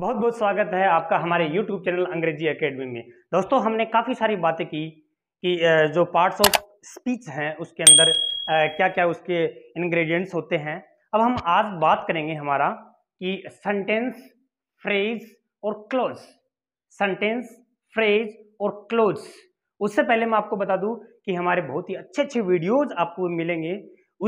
बहुत बहुत स्वागत है आपका हमारे YouTube चैनल अंग्रेजी एकेडमी में दोस्तों हमने काफ़ी सारी बातें की कि जो पार्ट्स ऑफ स्पीच हैं उसके अंदर क्या क्या उसके इंग्रेडिएंट्स होते हैं अब हम आज बात करेंगे हमारा कि सेंटेंस फ्रेज और क्लोज सेंटेंस फ्रेज और क्लोज उससे पहले मैं आपको बता दूं कि हमारे बहुत ही अच्छे अच्छे वीडियोज़ आपको मिलेंगे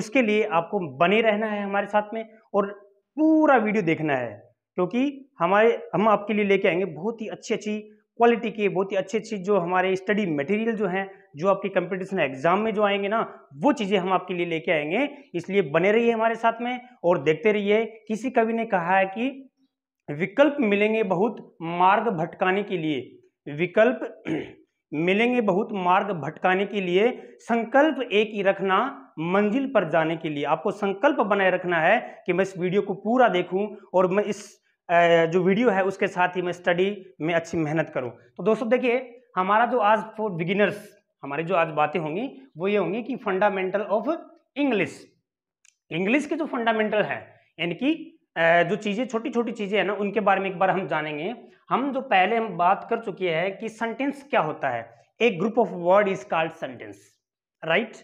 उसके लिए आपको बने रहना है हमारे साथ में और पूरा वीडियो देखना है क्योंकि हमारे हम आपके लिए लेके आएंगे बहुत ही अच्छी अच्छी क्वालिटी के बहुत ही अच्छी अच्छी जो हमारे स्टडी मटेरियल जो हैं जो आपके कंपटीशन एग्जाम में जो आएंगे ना वो चीज़ें हम आपके लिए लेके आएंगे इसलिए बने रहिए हमारे साथ में और देखते रहिए किसी कवि ने कहा है कि विकल्प मिलेंगे बहुत मार्ग भटकाने के लिए विकल्प मिलेंगे बहुत मार्ग भटकाने के लिए संकल्प एक ही रखना मंजिल पर जाने के लिए आपको संकल्प बनाए रखना है कि मैं इस वीडियो को पूरा देखूं और मैं इस जो वीडियो है उसके साथ ही मैं स्टडी में अच्छी मेहनत करूं तो दोस्तों देखिए हमारा जो आज फॉर बिगिनर्स हमारी जो आज बातें होंगी वो ये होंगी कि फंडामेंटल ऑफ इंग्लिश इंग्लिश के जो फंडामेंटल है यानी कि जो चीज़ें छोटी छोटी चीज़ें हैं ना उनके बारे में एक बार हम जानेंगे हम जो पहले हम बात कर चुके हैं कि सेंटेंस क्या होता है a group of word is called sentence right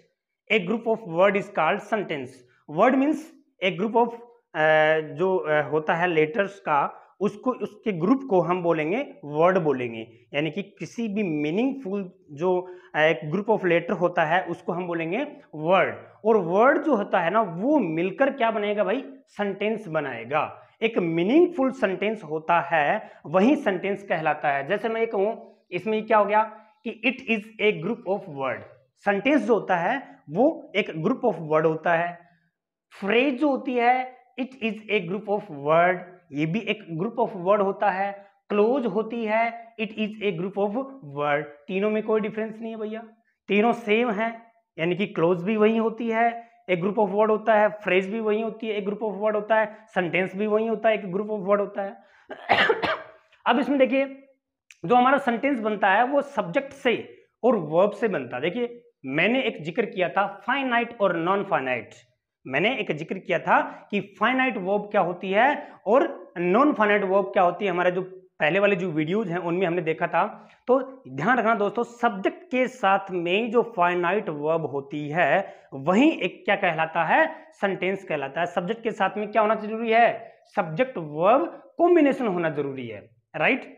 a group of word is called sentence word means a group of जो uh, होता है लेटर्स का उसको उसके ग्रुप को हम बोलेंगे वर्ड बोलेंगे यानी कि किसी भी मीनिंगफुल जो uh, एक ग्रुप ऑफ लेटर होता है उसको हम बोलेंगे वर्ड और वर्ड जो होता है ना वो मिलकर क्या बनेगा भाई सेंटेंस बनाएगा एक मीनिंगफुल सेंटेंस होता है वही सेंटेंस कहलाता है जैसे मैं कहूँ इसमें क्या हो गया कि it is a group of word sentence जो होता है वो एक ग्रुप ऑफ वर्ड होता है फ्रेज जो होती है it is a group of word ये भी एक ग्रुप ऑफ वर्ड होता है क्लोज होती है it is a group of word तीनों में कोई डिफरेंस नहीं है भैया तीनों सेम है यानी कि क्लोज भी वही होती है एक ग्रुप ऑफ वर्ड होता है फ्रेज भी वही होती है एक ग्रुप ऑफ वर्ड होता है सेंटेंस भी वही होता है एक ग्रुप ऑफ वर्ड होता है अब इसमें देखिए जो हमारा सेंटेंस बनता है वो सब्जेक्ट से और वर्ब से बनता है देखिए मैंने एक जिक्र किया था फाइनाइट और नॉन फाइनाइट मैंने एक जिक्र किया था कि फाइनाइट वर्ब क्या होती है और नॉन फाइनाइट वर्ब क्या होती है हमारे जो पहले वाले जो वीडियोज हैं उनमें हमने देखा था तो ध्यान रखना दोस्तों सब्जेक्ट के साथ में जो फाइनाइट वर्ब होती है वही एक क्या कहलाता है सेंटेंस कहलाता है सब्जेक्ट के साथ में क्या होना जरूरी है सब्जेक्ट वर्ब कॉम्बिनेशन होना जरूरी है राइट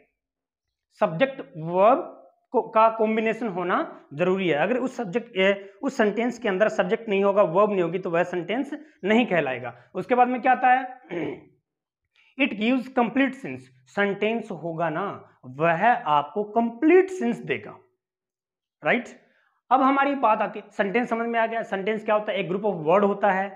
सब्जेक्ट वर्ब का कॉम्बिनेशन होना जरूरी है अगर उस सब्जेक्ट उस सेंटेंस के अंदर सब्जेक्ट नहीं होगा वर्ब नहीं होगी तो वह सेंटेंस नहीं कहलाएगा उसके बाद में क्या आता है it gives complete sense sentence होगा ना वह आपको कंप्लीट सेंस देगा राइट right? अब हमारी बात आती सेंटेंस समझ में आ गया सेंटेंस क्या होता है एक ग्रुप ऑफ वर्ड होता है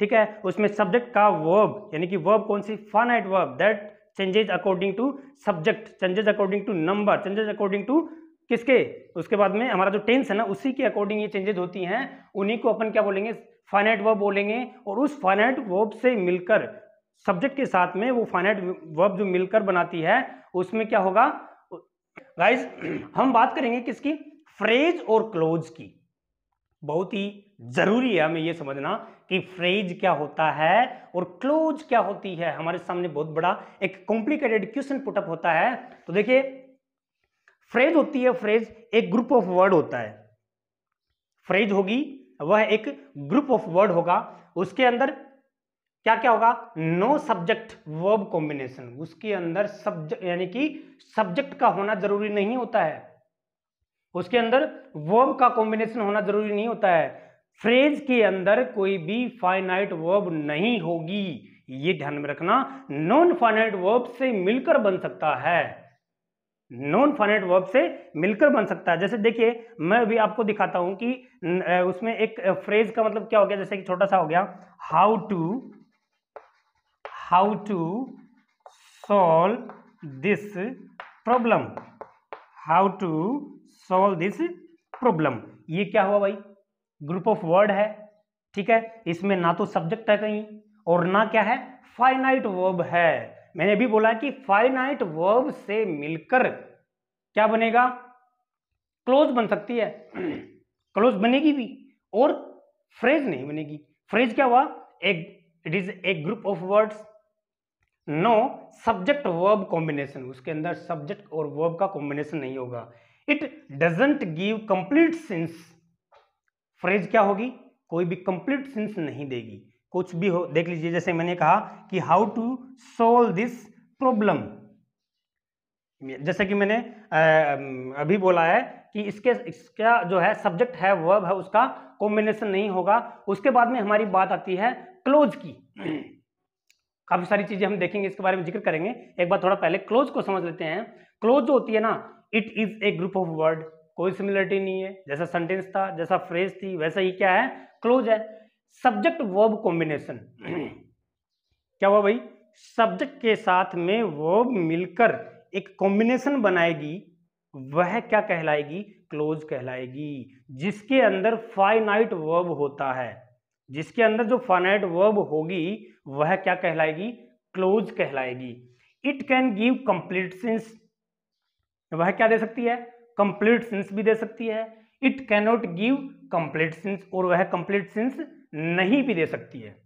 ठीक है उसमें सब्जेक्ट का वर्ब यानी कि वर्ब कौन सी finite verb that changes according to subject changes according to number changes according to किसके उसके बाद में हमारा जो टेंस है ना उसी के अकॉर्डिंग ये चेंजेज होती हैं उन्हीं को अपन क्या बोलेंगे फाइनाइट वर्ब बोलेंगे और उस फाइनाइट वर्ब से मिलकर सब्जेक्ट के साथ में वो फाइनाइट वर्ब जो मिलकर बनाती है उसमें क्या होगा गाइज हम बात करेंगे किसकी फ्रेज और क्लोज की बहुत ही जरूरी है हमें यह समझना कि फ्रेज क्या होता है और क्लोज क्या होती है हमारे सामने बहुत बड़ा एक कॉम्प्लिकेटेड क्वेश्चन पुटअप होता है तो देखिए फ्रेज होती है फ्रेज एक ग्रुप ऑफ वर्ड होता है फ्रेज होगी वह एक ग्रुप ऑफ वर्ड होगा उसके अंदर क्या क्या होगा नो सब्जेक्ट वर्ब कॉम्बिनेशन उसके अंदर सब्जेक्ट यानी कि सब्जेक्ट का होना जरूरी नहीं होता है उसके अंदर वर्ब का कॉम्बिनेशन होना जरूरी नहीं होता है फ्रेज के अंदर कोई भी फाइनाइट वर्ब नहीं होगी ये ध्यान में रखना नॉन फाइनाइट वर्ब से मिलकर बन सकता है नॉन फाइनेट वर्ब से मिलकर बन सकता है जैसे देखिए मैं अभी आपको दिखाता हूं कि उसमें एक फ्रेज का मतलब क्या हो गया जैसे कि छोटा सा हो गया how to how to solve this problem how to solve this problem ये क्या हुआ भाई ग्रुप ऑफ वर्ड है ठीक है इसमें ना तो सब्जेक्ट है कहीं और ना क्या है फाइनाइट वर्ब है मैंने भी बोला कि फाइनाइट वर्ब से मिलकर क्या बनेगा क्लोज बन सकती है क्लोज बनेगी भी और फ्रेज नहीं बनेगी फ्रेज क्या हुआ एक it is a group of words no subject verb combination उसके अंदर सब्जेक्ट और वर्ब का कॉम्बिनेशन नहीं होगा it doesn't give complete sense phrase क्या होगी कोई भी कंप्लीट सेंस नहीं देगी कुछ भी हो देख लीजिए जैसे मैंने कहा कि how to solve this problem जैसे कि मैंने अभी बोला है कि इसके इसका जो है सब्जेक्ट है वर्ब है उसका कॉम्बिनेशन नहीं होगा उसके बाद में हमारी बात आती है क्लोज की काफ़ी सारी चीज़ें हम देखेंगे इसके बारे में जिक्र करेंगे एक बार थोड़ा पहले क्लोज को समझ लेते हैं क्लोज जो होती है ना it is a group of word कोई सिमिलरिटी नहीं है जैसा सेंटेंस था जैसा फ्रेज थी वैसा ही क्या है क्लोज है सब्जेक्ट वर्ब कॉम्बिनेशन क्या हुआ भाई सब्जेक्ट के साथ में वर्ब मिलकर एक कॉम्बिनेशन बनाएगी वह क्या कहलाएगी क्लोज कहलाएगी जिसके अंदर फाइनाइट वर्ब होता है जिसके अंदर जो फाइनाइट वर्ब होगी वह क्या कहलाएगी क्लोज कहलाएगी it can give complete sense वह क्या दे सकती है कंप्लीट सेंस भी दे सकती है it cannot give complete sense और वह कंप्लीट सेंस नहीं भी दे सकती है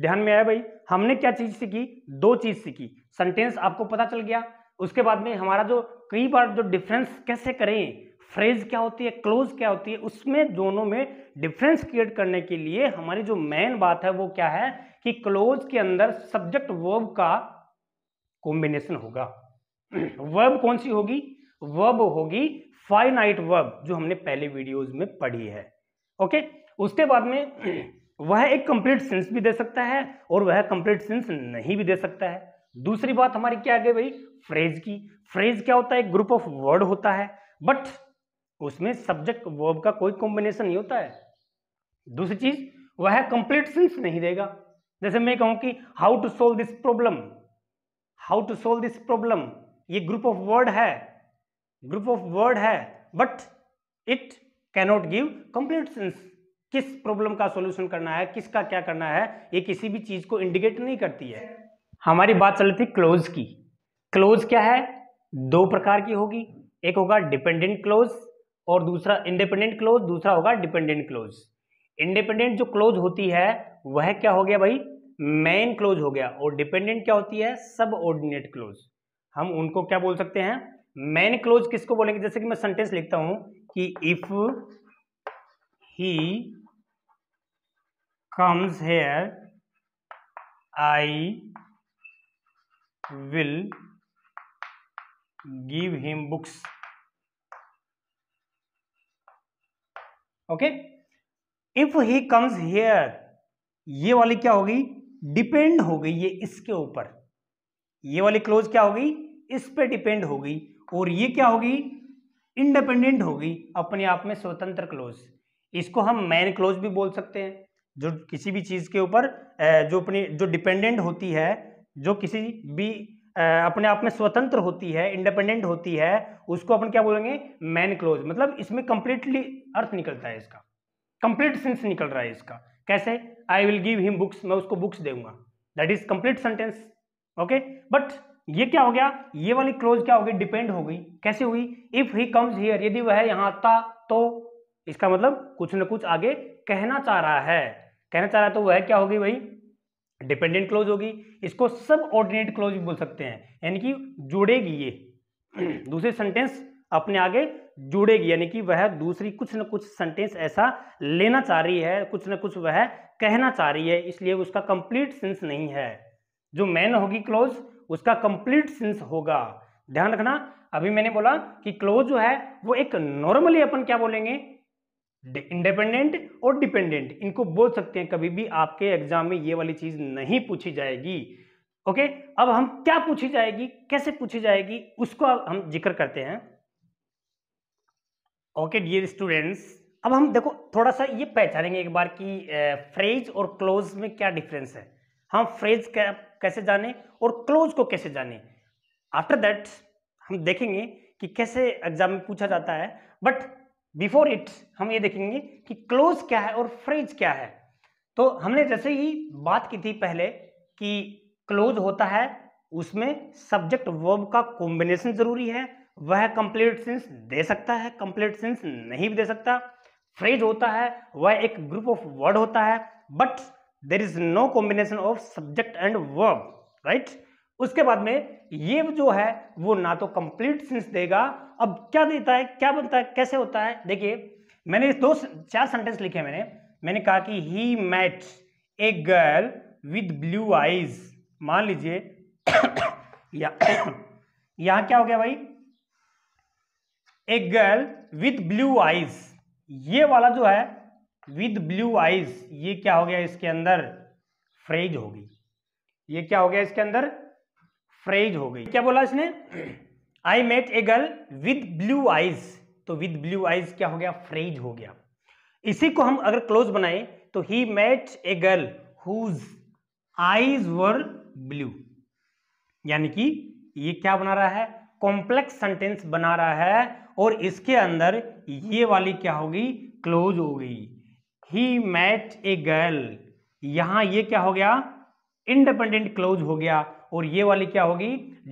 ध्यान में आया भाई हमने क्या चीज सीखी दो चीज सीखी सेंटेंस आपको पता चल गया उसके बाद में हमारा जो कई बार जो डिफरेंस कैसे करें फ्रेज क्या होती है क्लोज क्या होती है उसमें दोनों में डिफरेंस क्रिएट करने के लिए हमारी जो मेन बात है वो क्या है कि क्लोज के अंदर सब्जेक्ट वर्ब का कॉम्बिनेशन होगा वर्ब कौन सी होगी वर्ब होगी फाइनाइट वर्ब जो हमने पहले वीडियोस में पढ़ी है ओके उसके बाद में वह एक कंप्लीट सेंस भी दे सकता है और वह कंप्लीट सेंस नहीं भी दे सकता है दूसरी बात हमारी क्या आ गई भाई फ्रेज की फ्रेज क्या होता है एक ग्रुप ऑफ वर्ड होता है बट उसमें सब्जेक्ट वर्ब का कोई कॉम्बिनेशन नहीं होता है दूसरी चीज वह कंप्लीट सेंस नहीं देगा जैसे मैं कहूं कि how to solve this problem how to solve this problem ये ग्रुप ऑफ वर्ड है ग्रुप ऑफ वर्ड है but it cannot give complete sense किस प्रॉब्लम का सोल्यूशन करना है किसका क्या करना है ये किसी भी चीज़ को इंडिकेट नहीं करती है हमारी बात चल रही थी क्लोज की क्लोज क्या है दो प्रकार की होगी एक होगा डिपेंडेंट क्लोज और दूसरा इंडिपेंडेंट क्लोज दूसरा होगा डिपेंडेंट क्लोज इंडिपेंडेंट जो क्लोज होती है वह क्या हो गया भाई मेन क्लोज हो गया और डिपेंडेंट क्या होती है सब ऑर्डिनेट क्लोज हम उनको क्या बोल सकते हैं मेन क्लोज किसको बोलेंगे जैसे कि मैं सेंटेंस लिखता हूं कि if he comes here i will give him books okay if he comes here ये वाली क्या होगी डिपेंड हो गई ये इसके ऊपर ये वाली क्लोज क्या होगी इस पे डिपेंड होगी और ये क्या होगी इंडिपेंडेंट होगी अपने आप में स्वतंत्र क्लोज इसको हम मैन क्लोज भी बोल सकते हैं जो किसी भी चीज़ के ऊपर जो अपनी जो डिपेंडेंट होती है जो किसी भी अपने आप में स्वतंत्र होती है इंडिपेंडेंट होती है उसको अपन क्या बोलेंगे मैन क्लोज मतलब इसमें कंप्लीटली अर्थ निकलता है इसका कंप्लीट सेंस निकल रहा है इसका कैसे I will give him books मैं उसको बुक्स दूंगा that is complete sentence okay but ये क्या हो गया ये वाली क्लोज क्या हो गई डिपेंड हो गई कैसे हुई इफ ही कम्स हियर यदि वह यहाँ आता तो इसका मतलब कुछ ना कुछ आगे कहना चाह रहा है कहना चाह रहा तो वह क्या होगी भाई डिपेंडेंट क्लोज होगी इसको सब ऑर्डिनेट क्लोज बोल सकते हैं यानी कि जुड़ेगी ये दूसरी सेंटेंस अपने आगे जुड़ेगी यानी कि वह दूसरी कुछ न कुछ सेंटेंस ऐसा लेना चाह रही है कुछ न कुछ वह कहना चाह रही है इसलिए उसका कंप्लीट सेंस नहीं है जो मैन होगी क्लोज उसका कंप्लीट सेंस होगा ध्यान रखना अभी मैंने बोला कि क्लोज जो है वो एक नॉर्मली अपन क्या बोलेंगे इंडिपेंडेंट और डिपेंडेंट इनको बोल सकते हैं कभी भी आपके एग्जाम में ये वाली चीज नहीं पूछी जाएगी ओके अब हम क्या पूछी जाएगी कैसे पूछी जाएगी उसको हम जिक्र करते हैं ओके डियर स्टूडेंट्स अब हम देखो थोड़ा सा ये पहचानेंगे एक बार कि फ्रेज और क्लोज में क्या डिफरेंस है हम फ्रेज कैसे जाने और क्लोज को कैसे जाने आफ्टर दैट हम देखेंगे कि कैसे एग्जाम में पूछा जाता है बट बिफोर इट्स हम ये देखेंगे कि क्लोज क्या है और फ्रेज क्या है तो हमने जैसे ही बात की थी पहले कि क्लोज होता है उसमें सब्जेक्ट वर्ब का कॉम्बिनेशन जरूरी है वह कंप्लीट सेंस दे सकता है कंप्लीट सेंस नहीं भी दे सकता फ्रेज होता है वह एक ग्रुप ऑफ वर्ड होता है but there is no combination of subject and verb right उसके बाद में ये जो है वो ना तो कंप्लीट सेंस देगा अब क्या देता है क्या बनता है कैसे होता है देखिए मैंने दो चार सेंटेंस लिखे मैंने मैंने कहा कि he met a girl with blue eyes मान लीजिए या क्या हो गया भाई a girl with blue eyes ये वाला जो है विथ ब्लू आइज ये क्या हो गया इसके अंदर फ्रेज होगी ये क्या हो गया इसके अंदर फ्रेज हो गई क्या बोला इसने I met a girl with blue eyes तो विद ब्लू आइज क्या हो गया फ्रेज हो गया इसी को हम अगर क्लोज बनाए तो he met a girl whose eyes were blue यानी कि ये क्या बना रहा है कॉम्प्लेक्स सेंटेंस बना रहा है और इसके अंदर ये वाली क्या होगी क्लोज हो गई ही मैट ए गर्ल यहां ये क्या हो गया इंडिपेंडेंट क्लोज हो गया और ये वाली क्या होगी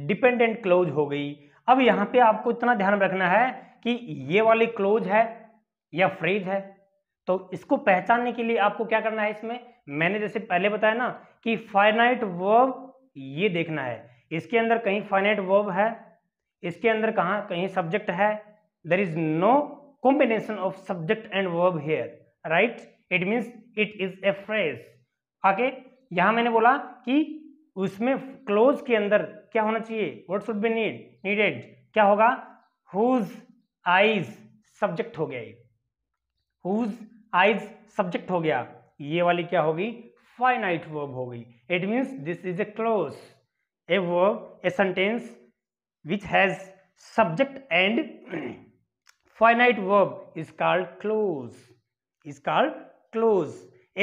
डिपेंडेंट क्लोज हो गई अब यहां पे आपको इतना ध्यान रखना है कि ये वाली क्लोज है या फ्रेज है तो इसको पहचानने के लिए आपको क्या करना है इसमें मैंने जैसे पहले बताया ना कि फाइनाइट वर्ब ये देखना है इसके अंदर कहीं फाइनाइट वर्ब है इसके अंदर कहा कहीं सब्जेक्ट है there is no combination of subject and verb here right it mean it is a phrase आगे यहां मैंने बोला कि उसमें क्लोज के अंदर क्या होना चाहिए what should be need needed क्या होगा हुज आइज सब्जेक्ट हो गया ये हुज आइज सब्जेक्ट हो गया ये वाली क्या होगी फाइनाइट वर्ब हो गई it means this is a clause a verb a sentence which has subject and finite verb is called clause is called clause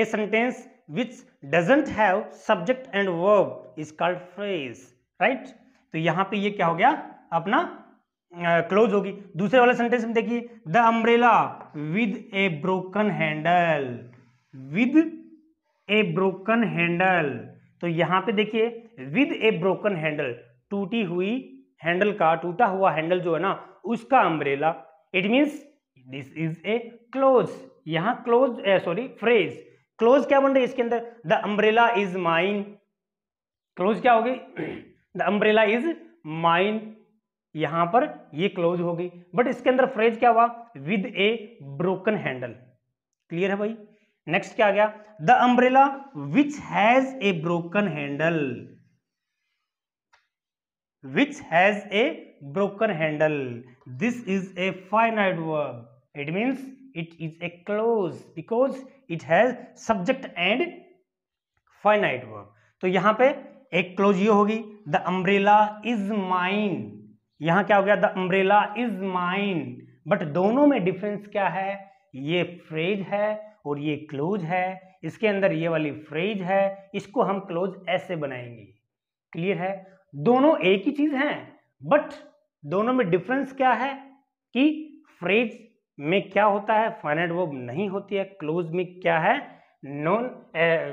a sentence which doesn't have subject and verb is called phrase right तो यहां पे ये क्या हो गया अपना close uh, होगी दूसरे वाले सेंटेंस में देखिए the umbrella with a broken handle with a broken handle तो यहां पे देखिए विद ए ब्रोकन हैंडल टूटी हुई हैंडल का टूटा हुआ हैंडल जो है ना उसका umbrella it means this is a clause यहां क्लोज सॉरी फ्रेज क्लोज क्या बन रही है इसके अंदर the umbrella is mine clause क्या होगी द अम्ब्रेला इज माइन यहां पर ये क्लोज हो गई बट इसके अंदर फ्रेज क्या हुआ with a broken handle clear है भाई नेक्स्ट क्या आ गया the umbrella which has a broken handle which has a broken handle this is a finite verb it means it is a clause because it has subject and finite verb तो यहां पे एक close ये होगी the umbrella is mine यहां क्या हो गया the umbrella is mine but दोनों में डिफरेंस क्या है ये फ्रेज है और ये क्लोज है इसके अंदर ये वाली फ्रेज है इसको हम क्लोज ऐसे बनाएंगे क्लियर है दोनों एक ही चीज हैं बट दोनों में डिफरेंस क्या है कि फ्रेज में क्या होता है फाइनाइट वर्ब नहीं होती है क्लोज में क्या है नॉन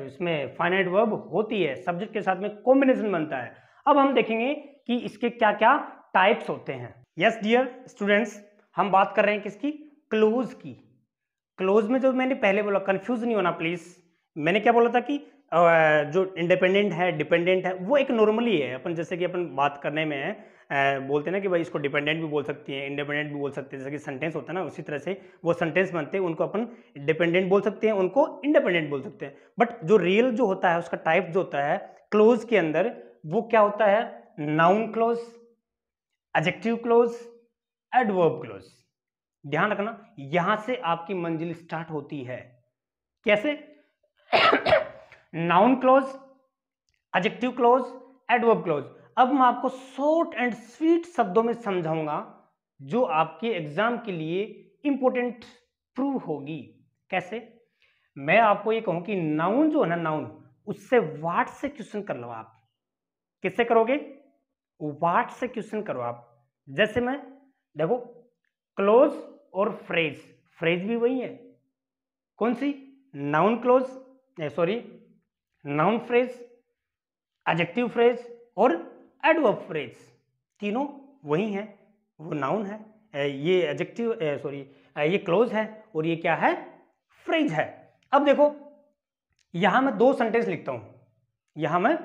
इसमें फाइनाइट वर्ब होती है सब्जेक्ट के साथ में कॉम्बिनेशन बनता है अब हम देखेंगे कि इसके क्या क्या टाइप्स होते हैं यस डियर स्टूडेंट्स हम बात कर रहे हैं किसकी क्लोज की क्लोज में जो मैंने पहले बोला कंफ्यूज नहीं होना प्लीज मैंने क्या बोला था कि जो इंडिपेंडेंट है डिपेंडेंट है वो एक नॉर्मली है अपन जैसे कि अपन बात करने में है बोलते हैं ना कि भाई इसको डिपेंडेंट भी बोल सकती हैं इंडिपेंडेंट भी बोल सकते हैं जैसे कि सेंटेंस होता है ना उसी तरह से वो सेंटेंस बनते हैं उनको अपन डिपेंडेंट बोल सकते हैं उनको इंडिपेंडेंट बोल सकते हैं बट जो रियल जो होता है उसका टाइप जो होता है क्लोज के अंदर वो क्या होता है noun clause adjective clause adverb clause ध्यान रखना यहां से आपकी मंजिल स्टार्ट होती है कैसे noun clause adjective clause adverb clause अब मैं आपको शॉर्ट एंड स्वीट शब्दों में समझाऊंगा जो आपके एग्जाम के लिए इंपॉर्टेंट प्रूव होगी कैसे मैं आपको ये कहूं कि नाउन जो है ना नाउन उससे वाट से क्वेश्चन कर लो आप किससे करोगे वाट से क्वेश्चन करो आप जैसे मैं देखो क्लोज और फ्रेज फ्रेज भी वही है कौन सी noun clause sorry noun phrase adjective phrase और एडवर्ब फ्रेज तीनों वही हैं वो नाउन है ये एडजेक्टिव सॉरी ये क्लोज है और ये क्या है फ्रेज है अब देखो यहां मैं दो सेंटेंस लिखता हूं यहां मैं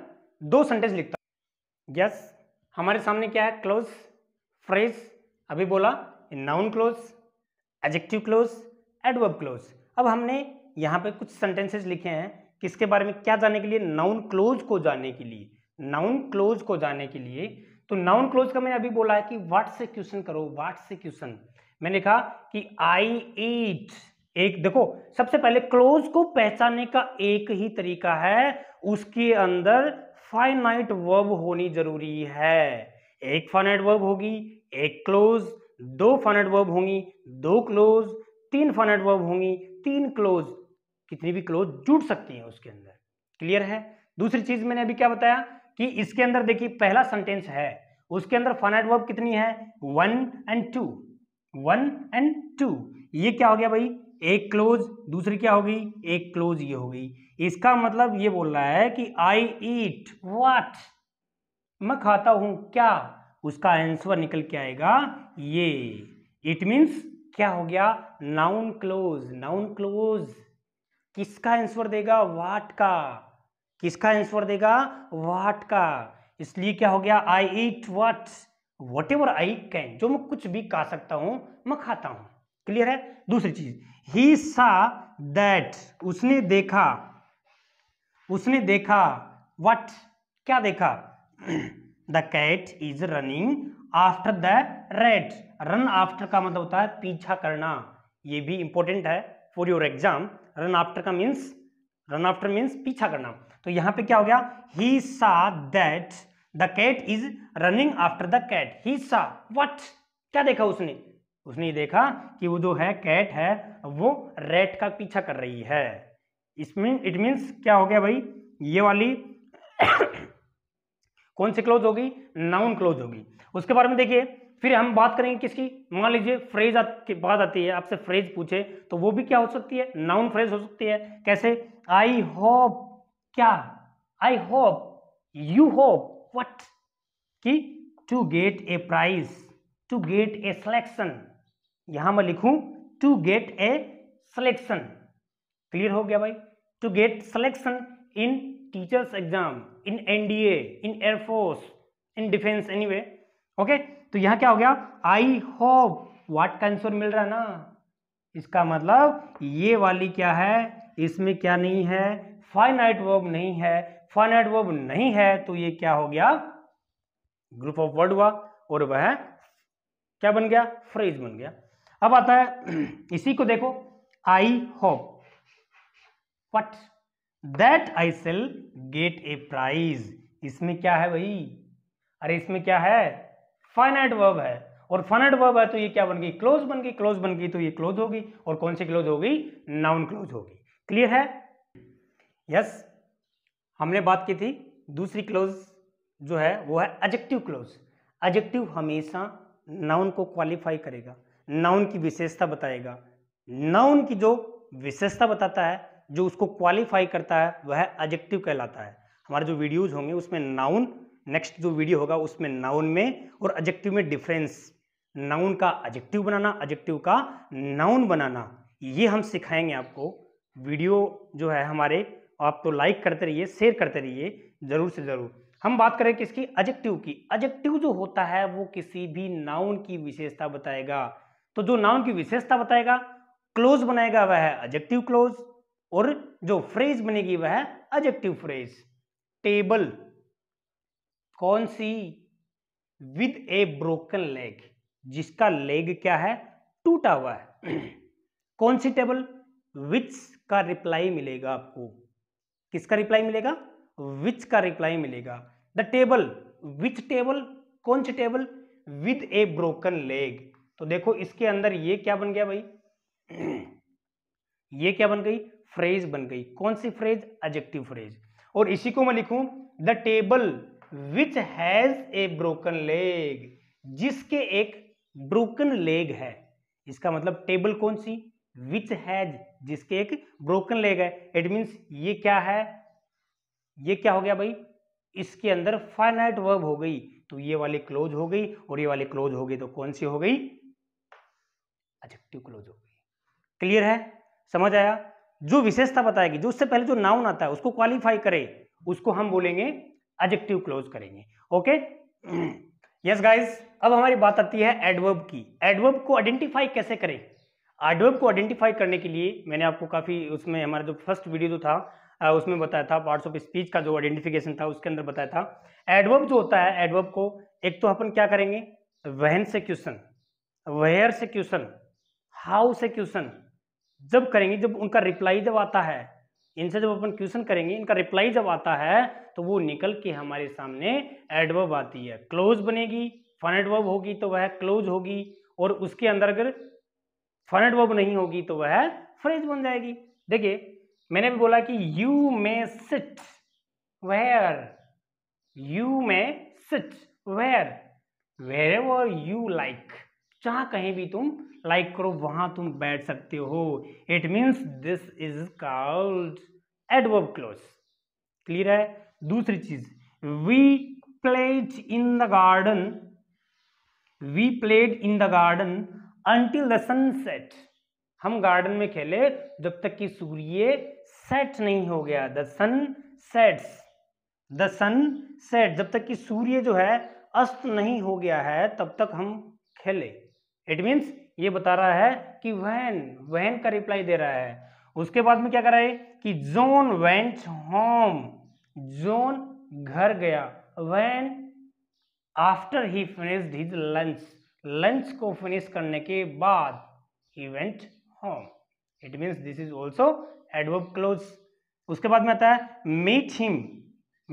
दो सेंटेंस लिखता हूं यस yes, हमारे सामने क्या है क्लोज फ्रेज अभी बोला noun clause adjective clause adverb clause अब हमने यहां पे कुछ सेंटेंसेस लिखे हैं किसके बारे में क्या जानने के लिए नाउन क्लोज को जानने के लिए नाउन क्लोज को जाने के लिए तो नाउन क्लोज का मैंने अभी बोला है कि वाट से क्वेश्चन करो वाट से क्वेश्चन मैंने कहा कि आई ईट एक देखो सबसे पहले क्लोज को पहचानने का एक ही तरीका है उसके अंदर फाइनाइट वर्ब होनी जरूरी है एक फाइनाइट वर्ब होगी एक क्लोज दो फाइनाइट वर्ब होंगी दो क्लोज तीन फाइनाइट वर्ब होंगी तीन क्लोज कितनी भी क्लोज जुड़ सकती है उसके अंदर क्लियर है दूसरी चीज मैंने अभी क्या बताया कि इसके अंदर देखिए पहला सेंटेंस है उसके अंदर फाइनाइट वर्ब कितनी है one and two one and two ये क्या हो गया भाई एक क्लोज दूसरी क्या होगी एक क्लोज ये होगी इसका मतलब ये बोल रहा है कि आई ईट वाट मैं खाता हूं क्या उसका आंसर निकल के आएगा ये इट मीन्स क्या हो गया नाउन क्लोज नाउन क्लोज किसका आंसर देगा वाट का किसका आंसर देगा वाट का इसलिए क्या हो गया I eat what whatever I can जो मैं कुछ भी खा सकता हूं मैं खाता हूं क्लियर है दूसरी चीज ही सा दैट उसने देखा उसने देखा वट क्या देखा the cat is running after the rat run after का मतलब होता है पीछा करना ये भी इंपॉर्टेंट है for your exam run after का मीन्स रन आफ्टर मीन्स पीछा करना तो यहां पे क्या हो गया he saw that the cat is running after the cat he saw what क्या देखा उसने उसने ये देखा कि वो जो है कैट है वो रेट का पीछा कर रही है इसमें इट मीन्स क्या हो गया भाई ये वाली कौन सी क्लोज होगी नाउन क्लोज होगी उसके बारे में देखिए फिर हम बात करेंगे किसकी मान लीजिए फ्रेज की बात आती है आपसे फ्रेज पूछे तो वो भी क्या हो सकती है नाउन फ्रेज हो सकती है कैसे आई होप क्या I hope you hope what कि to get a prize to get a selection यहां मैं लिखूं to get a selection clear हो गया भाई to get selection in teachers exam in NDA in air force in defence वे okay तो यहां क्या हो गया आई होप वाट का आंसर मिल रहा है ना इसका मतलब ये वाली क्या है इसमें क्या नहीं है फाइनाइट वर्ब नहीं है फाइनाइट वर्ब नहीं है तो ये क्या हो गया ग्रुप ऑफ वर्ड हुआ और वह क्या बन गया फ्रेज बन गया अब आता है इसी को देखो I hope what that I shall get a prize इसमें क्या है भाई अरे इसमें क्या है फाइनाइट वर्ब है और फाइनाइट वर्ब है तो ये क्या बन गई क्लोज बन गई क्लोज बन गई तो ये क्लोज होगी और कौन सी क्लोज होगी नाउन क्लोज होगी क्लियर है यस हमने बात की थी दूसरी क्लोज जो है वो है एजेक्टिव क्लोज एजेक्टिव हमेशा नाउन को क्वालिफाई करेगा नाउन की विशेषता बताएगा नाउन की जो विशेषता बताता है जो उसको क्वालिफाई करता है वह एजेक्टिव कहलाता है हमारे जो वीडियोज होंगे उसमें नाउन नेक्स्ट जो वीडियो होगा उसमें नाउन में और एजेक्टिव में डिफरेंस नाउन का एजेक्टिव बनाना एजेक्टिव का नाउन बनाना ये हम सिखाएंगे आपको वीडियो जो है हमारे आप तो लाइक करते रहिए शेयर करते रहिए ज़रूर से ज़रूर हम बात करें किसकी अजेक्टिव की अजेक्टिव जो होता है वो किसी भी नाउन की विशेषता बताएगा तो जो नाउन की विशेषता बताएगा क्लोज बनाएगा वह अजेक्टिव क्लोज और जो फ्रेज बनेगी वह अजेक्टिव फ्रेज टेबल कौन सी विद ए ब्रोकन लेग जिसका लेग क्या है टूटा हुआ है कौन सी टेबल विच का रिप्लाई मिलेगा आपको किसका रिप्लाई मिलेगा विच का रिप्लाई मिलेगा द टेबल विच टेबल कौन सी table with a broken leg तो देखो इसके अंदर ये क्या बन गया भाई ये क्या बन गई फ्रेज बन गई कौन सी फ्रेज एजेक्टिव फ्रेज और इसी को मैं लिखूं the table which has a broken leg जिसके एक ब्रोकन लेग है इसका मतलब टेबल कौन सी विच हैज जिसके एक ब्रोकन लेग है इट मीन्स ये क्या है ये क्या हो गया भाई इसके अंदर फाइनाइट वर्ब हो गई तो ये वाली क्लोज हो गई और ये वाली क्लोज हो गई तो कौन सी हो गई एडजेक्टिव क्लोज हो गई क्लियर है समझ आया जो विशेषता बताएगी जो उससे पहले जो नाउन आता है उसको क्वालिफाई करे उसको हम बोलेंगे एडजेक्टिव क्लोज करेंगे ओके यस गाइस अब हमारी बात आती है एडवर्ब की एडवर्ब को आइडेंटिफाई कैसे करें आर्डवेब को आइडेंटिफाई करने के लिए मैंने आपको काफ़ी उसमें हमारा जो फर्स्ट वीडियो जो था उसमें बताया था पार्ट्स ऑफ स्पीच का जो आइडेंटिफिकेशन था उसके अंदर बताया था एडवर्ब जो होता है एडवर्ब को एक तो अपन क्या करेंगे वहन से क्वेश्चन वेयर से क्वेश्चन हाउ से क्वेश्चन जब करेंगे जब उनका रिप्लाई जब आता है इनसे जब अपन क्वेश्चन करेंगे इनका रिप्लाई जब आता है तो वो निकल के हमारे सामने एडवर्ब आती है क्लोज बनेगी फन एडवर्ब होगी तो वह क्लोज होगी और उसके अंदर अगर फॉरेट वर्ब नहीं होगी तो वह फ्रेज बन जाएगी देखिए मैंने भी बोला कि you may sit where you may sit where wherever you like जहां कहीं भी तुम लाइक like करो वहां तुम बैठ सकते हो it means this is called adverb clause clear है दूसरी चीज we played in the garden we played in the garden until the sunset हम गार्डन में खेले जब तक कि सूर्य सेट नहीं हो गया the sun sets the sun set जब तक कि सूर्य जो है अस्त नहीं हो गया है तब तक हम खेले इट मीन्स ये बता रहा है कि वहन वहन का रिप्लाई दे रहा है उसके बाद में क्या कर रहा है कि जोन वेंट होम जोन घर गया when after he finished his lunch lunch को फिनिश करने के बाद ही went home it means this is also adverb clause उसके बाद में आता है meet him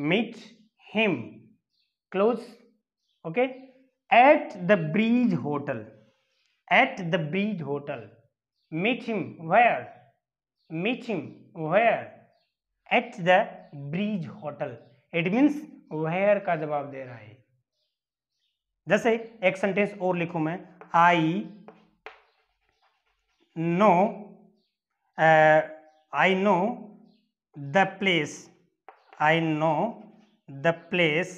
meet him clause okay at the breeze hotel at the breeze hotel meet him where meet him where at the breeze hotel it means where का जवाब दे रहा है जैसे एक सेंटेंस और लिखू मैं I know I know the place I know the place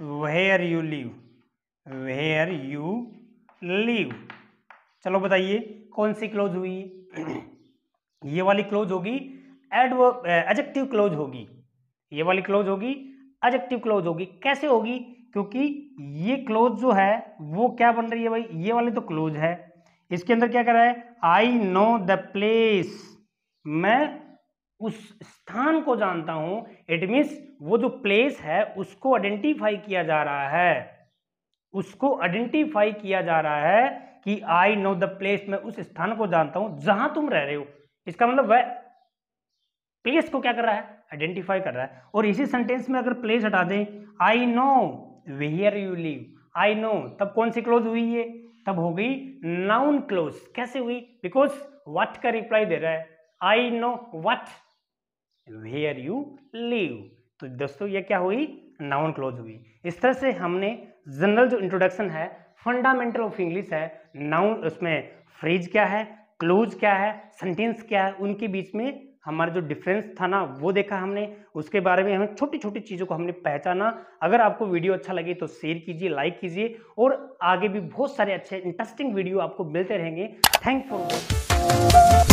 where you live where you live चलो बताइए कौन सी क्लोज हुई ये वाली क्लोज होगी एडव एजेक्टिव क्लोज होगी ये वाली क्लोज होगी एजेक्टिव क्लोज होगी कैसे होगी क्योंकि ये क्लोज जो है वो क्या बन रही है भाई ये वाली तो क्लोज है इसके अंदर क्या कर रहा है आई नो द प्लेस मैं उस स्थान को जानता हूं इट मीन्स वो जो प्लेस है उसको आइडेंटिफाई किया जा रहा है उसको आइडेंटिफाई किया जा रहा है कि आई नो द प्लेस मैं उस स्थान को जानता हूं जहां तुम रह रहे हो इसका मतलब वह प्लेस को क्या कर रहा है आइडेंटिफाई कर रहा है और इसी सेंटेंस में अगर प्लेस हटा दें I know where you live I know तब कौन सी क्लोज हुई है तब हो गई नाउन क्लोज कैसे हुई बिकॉज वट का रिप्लाई दे रहा है I know what where you live तो दोस्तों ये क्या हुई नाउन क्लोज हुई इस तरह से हमने जनरल जो इंट्रोडक्शन है फंडामेंटल ऑफ इंग्लिश है नाउन उसमें फ्रेज क्या है क्लोज क्या है सेंटेंस क्या है उनके बीच में हमारा जो डिफरेंस था ना वो देखा हमने उसके बारे में हमें छोटी छोटी चीज़ों को हमने पहचाना अगर आपको वीडियो अच्छा लगे तो शेयर कीजिए लाइक कीजिए और आगे भी बहुत सारे अच्छे इंटरेस्टिंग वीडियो आपको मिलते रहेंगे थैंक फॉर